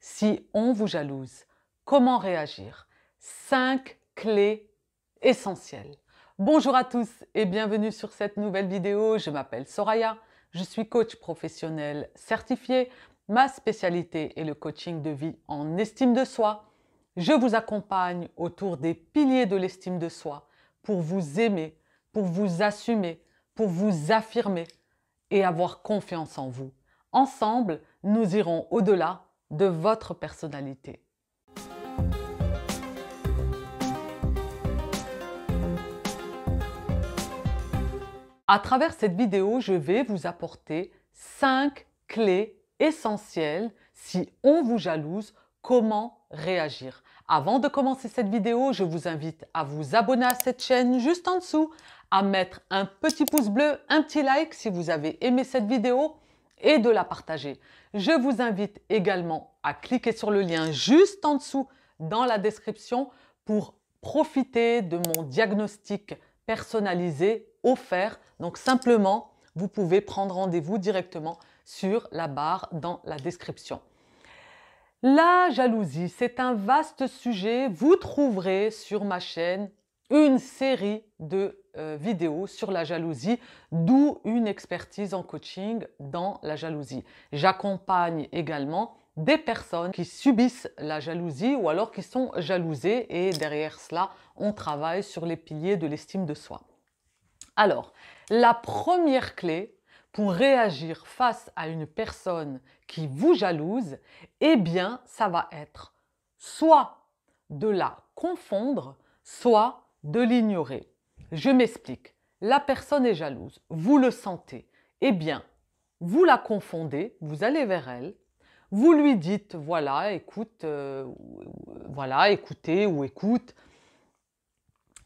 Si on vous jalouse, comment réagir 5 clés essentielles. Bonjour à tous et bienvenue sur cette nouvelle vidéo. Je m'appelle Soraya, je suis coach professionnel certifié. Ma spécialité est le coaching de vie en estime de soi. Je vous accompagne autour des piliers de l'estime de soi pour vous aimer, pour vous assumer, pour vous affirmer et avoir confiance en vous. Ensemble, nous irons au-delà de votre personnalité. À travers cette vidéo, je vais vous apporter 5 clés essentielles si on vous jalouse, comment réagir. Avant de commencer cette vidéo, je vous invite à vous abonner à cette chaîne juste en dessous, à mettre un petit pouce bleu, un petit like si vous avez aimé cette vidéo et de la partager. Je vous invite également à cliquer sur le lien juste en dessous dans la description pour profiter de mon diagnostic personnalisé offert. Donc simplement, vous pouvez prendre rendez-vous directement sur la barre dans la description. La jalousie, c'est un vaste sujet. Vous trouverez sur ma chaîne une série de euh, vidéos sur la jalousie, d'où une expertise en coaching dans la jalousie. J'accompagne également des personnes qui subissent la jalousie ou alors qui sont jalousées et derrière cela, on travaille sur les piliers de l'estime de soi. Alors, la première clé pour réagir face à une personne qui vous jalouse, eh bien, ça va être soit de la confondre, soit de l'ignorer. Je m'explique. La personne est jalouse, vous le sentez. Eh bien, vous la confondez, vous allez vers elle, vous lui dites, voilà, écoute, euh, voilà, écoutez ou écoute,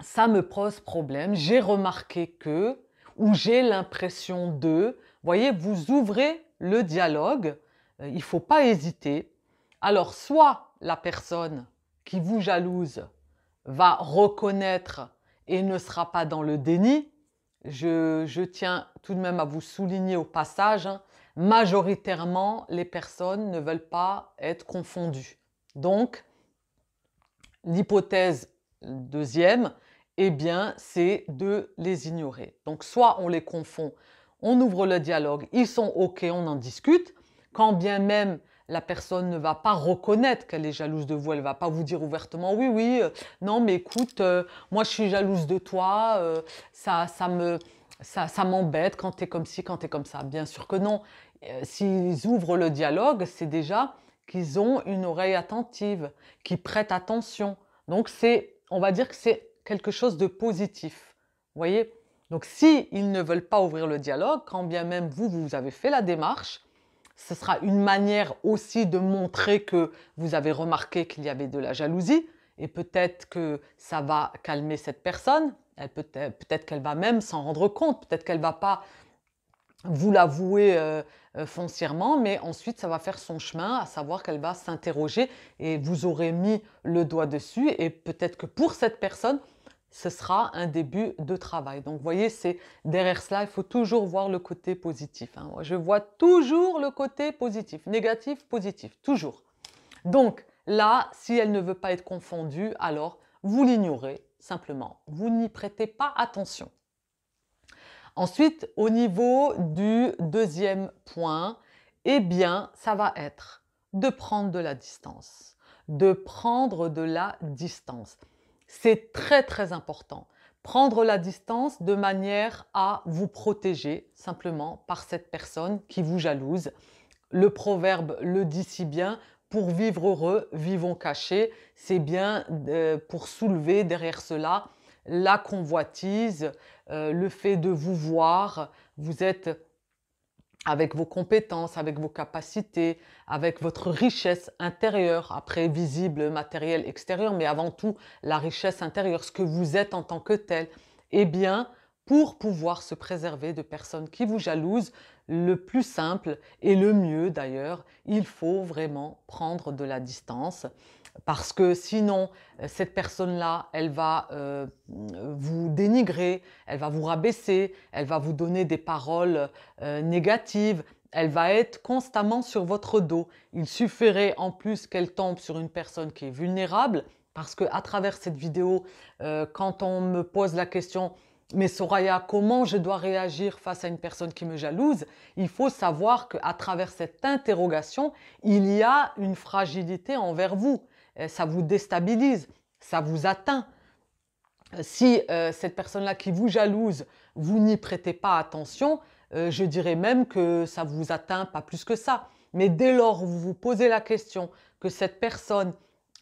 ça me pose problème, j'ai remarqué que, ou j'ai l'impression de, voyez, vous ouvrez le dialogue, euh, il ne faut pas hésiter. Alors, soit la personne qui vous jalouse va reconnaître et ne sera pas dans le déni, je, tiens tout de même à vous souligner au passage, hein, majoritairement, les personnes ne veulent pas être confondues. Donc, l'hypothèse deuxième, eh bien, c'est de les ignorer. Donc, soit on les confond, on ouvre le dialogue, ils sont OK, on en discute, quand bien même la personne ne va pas reconnaître qu'elle est jalouse de vous, elle va pas vous dire ouvertement oui oui euh, non mais écoute euh, moi je suis jalouse de toi, euh, ça ça me ça, m'embête quand tu es comme ci, quand tu es comme ça. Bien sûr que non. S'ils ouvrent le dialogue, c'est déjà qu'ils ont une oreille attentive, qui prête attention. Donc c'est on va dire que c'est quelque chose de positif. Vous voyez Donc si ne veulent pas ouvrir le dialogue, quand bien même vous vous avez fait la démarche, ce sera une manière aussi de montrer que vous avez remarqué qu'il y avait de la jalousie et peut-être que ça va calmer cette personne. peut-être qu'elle va même s'en rendre compte, peut-être qu'elle va pas vous l'avouer euh, euh, foncièrement, mais ensuite ça va faire son chemin, à savoir qu'elle va s'interroger et vous aurez mis le doigt dessus et peut-être que pour cette personne, ce sera un début de travail. Donc, vous voyez, c'est derrière cela, il faut toujours voir le côté positif. Hein. je vois toujours le côté positif, négatif, positif, toujours. Donc, là, si elle ne veut pas être confondue, alors vous l'ignorez simplement. Vous n'y prêtez pas attention. Ensuite, au niveau du deuxième point, eh bien, ça va être de prendre de la distance. De prendre de la distance. C'est très très important. Prendre la distance de manière à vous protéger simplement par cette personne qui vous jalouse. Le proverbe le dit si bien, pour vivre heureux, vivons cachés. C'est bien euh, pour soulever derrière cela la convoitise, euh, le fait de vous voir. Vous êtes avec vos compétences, avec vos capacités, avec votre richesse intérieure, après visible, matériel, extérieur, mais avant tout la richesse intérieure, ce que vous êtes en tant que tel, eh bien, pour pouvoir se préserver de personnes qui vous jalousent, le plus simple et le mieux d'ailleurs, il faut vraiment prendre de la distance parce que sinon, euh, cette personne-là, elle va euh, vous dénigrer, elle va vous rabaisser, elle va vous donner des paroles euh, négatives, elle va être constamment sur votre dos. Il suffirait en plus qu'elle tombe sur une personne qui est vulnérable, parce que à travers cette vidéo, quand on me pose la question, mais Soraya, comment je dois réagir face à une personne qui me jalouse Il faut savoir qu'à travers cette interrogation, il y a une fragilité envers vous. Euh, ça vous déstabilise, ça vous atteint. Euh, si euh, cette personne-là qui vous jalouse, vous n'y prêtez pas attention, je dirais même que ça vous atteint pas plus que ça. Mais dès lors où vous vous posez la question que cette personne,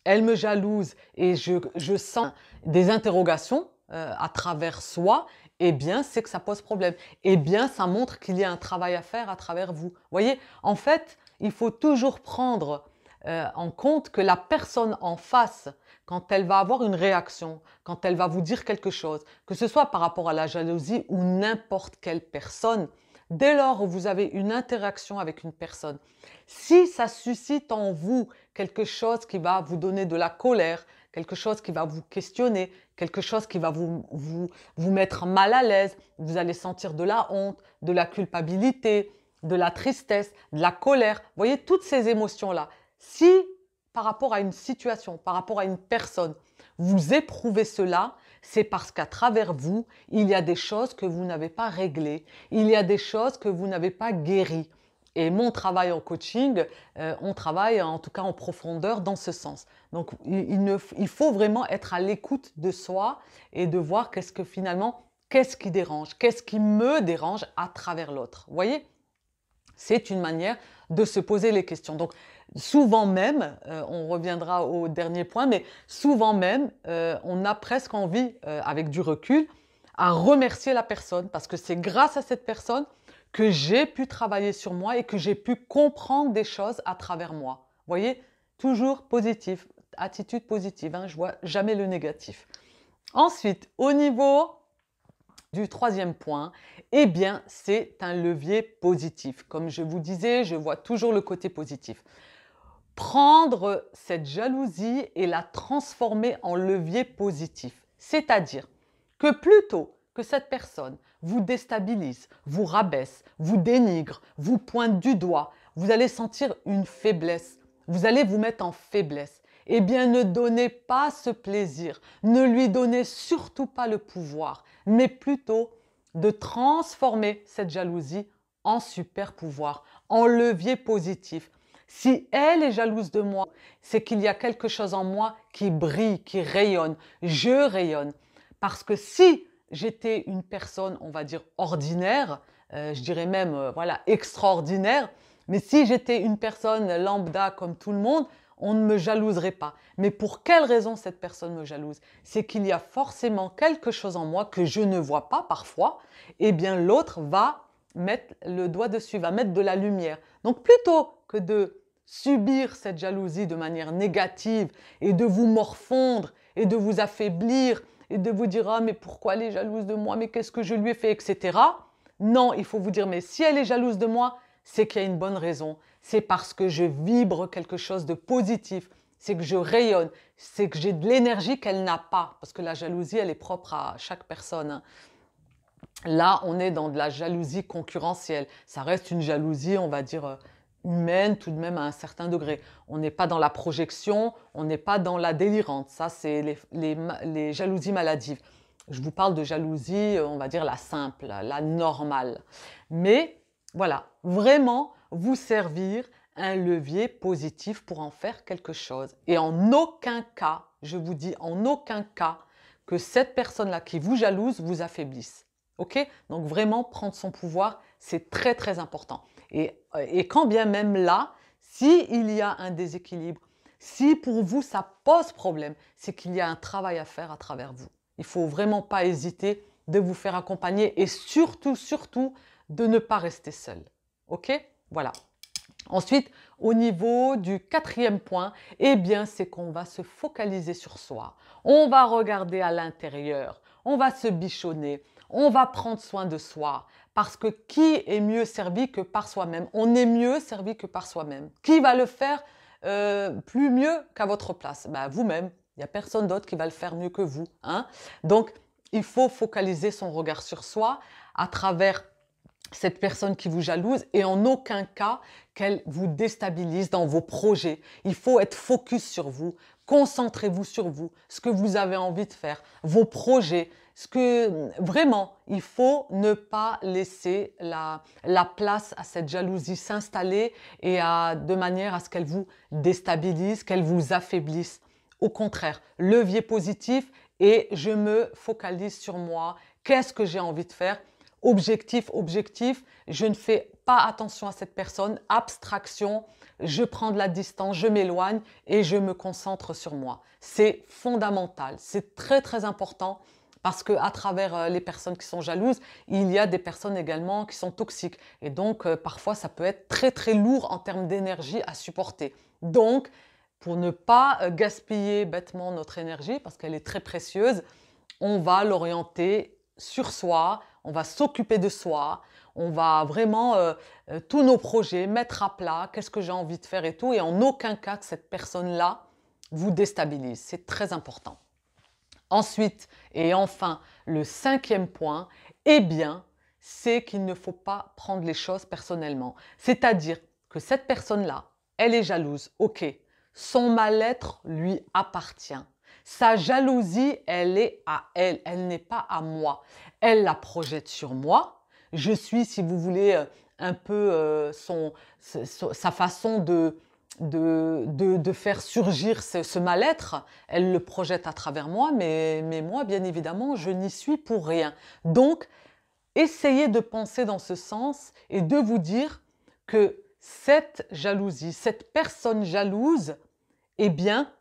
elle me jalouse et je, je sens des interrogations à travers soi, eh bien, c'est que ça pose problème. Eh bien, ça montre qu'il y a un travail à faire à travers vous. Vous voyez, en fait, il faut toujours prendre euh, en compte que la personne en face, quand elle va avoir une réaction, quand elle va vous dire quelque chose, que ce soit par rapport à la jalousie ou n'importe quelle personne, dès lors où vous avez une interaction avec une personne, si ça suscite en vous quelque chose qui va vous donner de la colère, quelque chose qui va vous questionner, quelque chose qui va vous, vous mettre mal à l'aise, vous allez sentir de la honte, de la culpabilité, de la tristesse, de la colère. voyez, toutes ces émotions-là, si par rapport à une situation, par rapport à une personne, vous éprouvez cela, c'est parce qu'à travers vous, il y a des choses que vous n'avez pas réglées, il y a des choses que vous n'avez pas guéries. Et mon travail en coaching, euh, on travaille en tout cas en profondeur dans ce sens. Donc il, faut vraiment être à l'écoute de soi et de voir qu'est-ce que finalement, qu'est-ce qui dérange, qu'est-ce qui me dérange à travers l'autre. Vous voyez C'est une manière de se poser les questions. Donc souvent même, euh, on reviendra au dernier point, mais souvent même, euh, on a presque envie, euh, avec du recul, à remercier la personne parce que c'est grâce à cette personne que j'ai pu travailler sur moi et que j'ai pu comprendre des choses à travers moi. Vous voyez, toujours positif, attitude positive, je hein, je vois jamais le négatif. Ensuite, au niveau du troisième point, eh bien, c'est un levier positif. Comme je vous disais, je vois toujours le côté positif prendre cette jalousie et la transformer en levier positif. C'est-à-dire que plutôt que cette personne vous déstabilise, vous rabaisse, vous dénigre, vous pointe du doigt, vous allez sentir une faiblesse, vous allez vous mettre en faiblesse. Eh bien, ne donnez pas ce plaisir, ne lui donnez surtout pas le pouvoir, mais plutôt de transformer cette jalousie en super pouvoir, en levier positif. Si elle est jalouse de moi, c'est qu'il y a quelque chose en moi qui brille, qui rayonne. Je rayonne. Parce que si j'étais une personne, on va dire, ordinaire, euh, je dirais même, euh, voilà, extraordinaire, mais si j'étais une personne lambda comme tout le monde, on ne me jalouserait pas. Mais pour quelle raison cette personne me jalouse C'est qu'il y a forcément quelque chose en moi que je ne vois pas parfois, et eh bien l'autre va mettre le doigt dessus, va mettre de la lumière. Donc plutôt que de subir cette jalousie de manière négative et de vous morfondre et de vous affaiblir et de vous dire ah mais pourquoi elle est jalouse de moi mais qu'est-ce que je lui ai fait etc. Non, il faut vous dire mais si elle est jalouse de moi c'est qu'il y a une bonne raison. C'est parce que je vibre quelque chose de positif. C'est que je rayonne. C'est que j'ai de l'énergie qu'elle n'a pas. Parce que la jalousie, elle est propre à chaque personne. Hein. Là, on est dans de la jalousie concurrentielle. Ça reste une jalousie, on va dire, euh, humaine tout de même à un certain degré. On n'est pas dans la projection, on n'est pas dans la délirante. Ça, c'est les, les, jalousies maladives. Je vous parle de jalousie, euh, on va dire la simple, la normale. Mais voilà, vraiment vous servir un levier positif pour en faire quelque chose. Et en aucun cas, je vous dis en aucun cas, que cette personne-là qui vous jalouse vous affaiblisse. Ok Donc vraiment prendre son pouvoir, c'est très très important. Euh, et, quand bien même là, s'il il y a un déséquilibre, si pour vous ça pose problème, c'est qu'il y a un travail à faire à travers vous. Il ne faut vraiment pas hésiter de vous faire accompagner et surtout, surtout, de ne pas rester seul. Ok Voilà. Ensuite, au niveau du quatrième point, eh bien, c'est qu'on va se focaliser sur soi. On va regarder à l'intérieur. On va se bichonner. On va prendre soin de soi. Parce que qui est mieux servi que par soi-même On est mieux servi que par soi-même. Qui va le faire euh, plus mieux qu'à votre place bah, Vous-même. Il n'y a personne d'autre qui va le faire mieux que vous. Hein? Donc, il faut focaliser son regard sur soi à travers cette personne qui vous jalouse et en aucun cas qu'elle vous déstabilise dans vos projets. Il faut être focus sur vous. Concentrez-vous sur vous, ce que vous avez envie de faire, vos projets, ce que mm, vraiment, il faut ne pas laisser la, place à cette jalousie s'installer et à, de manière à ce qu'elle vous déstabilise, qu'elle vous affaiblisse. Au contraire, levier positif et je me focalise sur moi. Qu'est-ce que j'ai envie de faire Objectif, objectif, je ne fais pas attention à cette personne, abstraction, je prends de la distance, je m'éloigne et je me concentre sur moi. C'est fondamental, c'est très très important parce qu'à travers euh, les personnes qui sont jalouses, il y a des personnes également qui sont toxiques. Et donc, euh, parfois, ça peut être très très lourd en termes d'énergie à supporter. Donc, pour ne pas euh, gaspiller bêtement notre énergie, parce qu'elle est très précieuse, on va l'orienter sur soi, on va s'occuper de soi, on va vraiment tous nos projets mettre à plat, qu'est-ce que j'ai envie de faire et tout, et en aucun cas que cette personne-là vous déstabilise. C'est très important. Ensuite, et enfin, le cinquième point, eh bien, c'est qu'il ne faut pas prendre les choses personnellement. C'est-à-dire que cette personne-là, elle est jalouse, ok. Son mal-être lui appartient. Sa jalousie, elle est à elle, elle n'est pas à moi. Elle la projette sur moi. Je suis, si vous voulez, euh, un peu euh, sa façon de, de, de, faire surgir ce, mal-être, elle le projette à travers moi, mais, mais moi, bien évidemment, je n'y suis pour rien. Donc, essayez de penser dans ce sens et de vous dire que cette jalousie, cette personne jalouse, eh bien,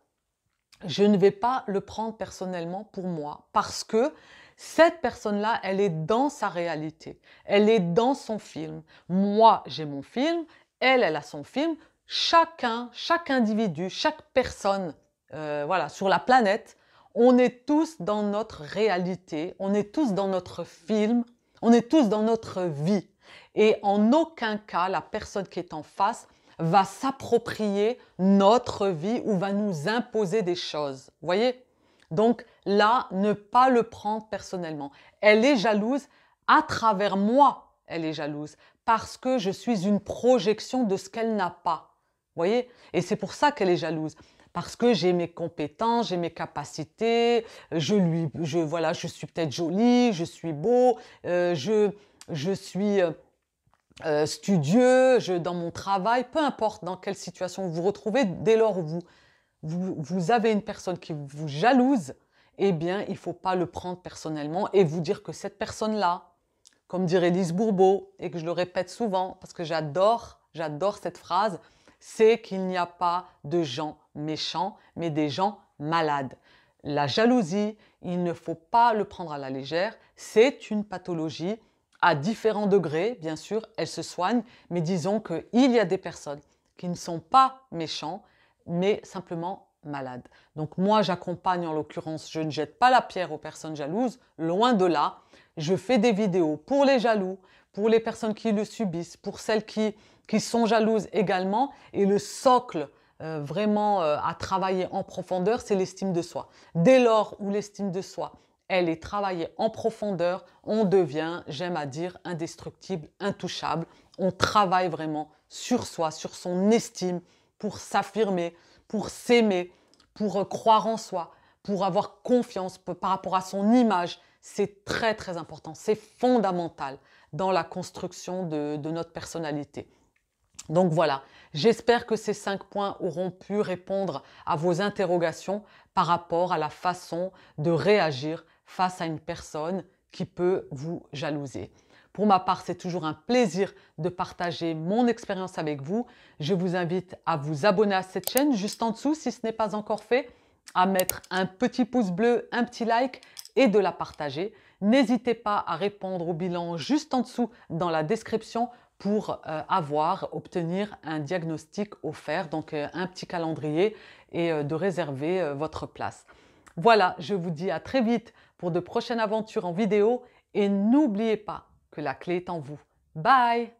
je ne vais pas le prendre personnellement pour moi parce que cette personne-là, elle est dans sa réalité, elle est dans son film. Moi, j'ai mon film, elle, elle a son film, chacun, chaque individu, chaque personne euh, voilà, sur la planète, on est tous dans notre réalité, on est tous dans notre film, on est tous dans notre vie. Et en aucun cas, la personne qui est en face va s'approprier notre vie ou va nous imposer des choses. Vous voyez Donc là, ne pas le prendre personnellement. Elle est jalouse à travers moi, elle est jalouse, parce que je suis une projection de ce qu'elle n'a pas voyez Et c'est pour ça qu'elle est jalouse. Parce que j'ai mes compétences, j'ai mes capacités, je lui, je, voilà, je suis peut-être jolie, je suis beau, euh, je, je suis euh, euh, studieux, je, dans mon travail, peu importe dans quelle situation vous vous retrouvez, dès lors où vous, vous, avez une personne qui vous jalouse, eh bien, il ne faut pas le prendre personnellement et vous dire que cette personne-là, comme dirait Lise Bourbeau, et que je le répète souvent, parce que j'adore, j'adore cette phrase, c'est qu'il n'y a pas de gens méchants, mais des gens malades. La jalousie, il ne faut pas le prendre à la légère, c'est une pathologie à différents degrés, bien sûr, elle se soigne, mais disons qu'il y a des personnes qui ne sont pas méchants, mais simplement malades. Donc moi, j'accompagne en l'occurrence, je ne jette pas la pierre aux personnes jalouses, loin de là. Je fais des vidéos pour les jaloux, pour les personnes qui le subissent, pour celles qui, sont jalouses également. Et le socle euh, vraiment euh, à travailler en profondeur, c'est l'estime de soi. Dès lors où l'estime de soi, elle est travaillée en profondeur, on devient, j'aime à dire, indestructible, intouchable. On travaille vraiment sur soi, sur son estime, pour s'affirmer, pour s'aimer, pour euh, croire en soi, pour avoir confiance par rapport à son image, c'est très très important, c'est fondamental dans la construction de, notre personnalité. Donc voilà, j'espère que ces cinq points auront pu répondre à vos interrogations par rapport à la façon de réagir face à une personne qui peut vous jalouser. Pour ma part, c'est toujours un plaisir de partager mon expérience avec vous. Je vous invite à vous abonner à cette chaîne juste en dessous si ce n'est pas encore fait, à mettre un petit pouce bleu, un petit like, et de la partager. N'hésitez pas à répondre au bilan juste en dessous dans la description pour euh, avoir, obtenir un diagnostic offert, donc euh, un petit calendrier et euh, de réserver votre place. Voilà, je vous dis à très vite pour de prochaines aventures en vidéo et n'oubliez pas que la clé est en vous. Bye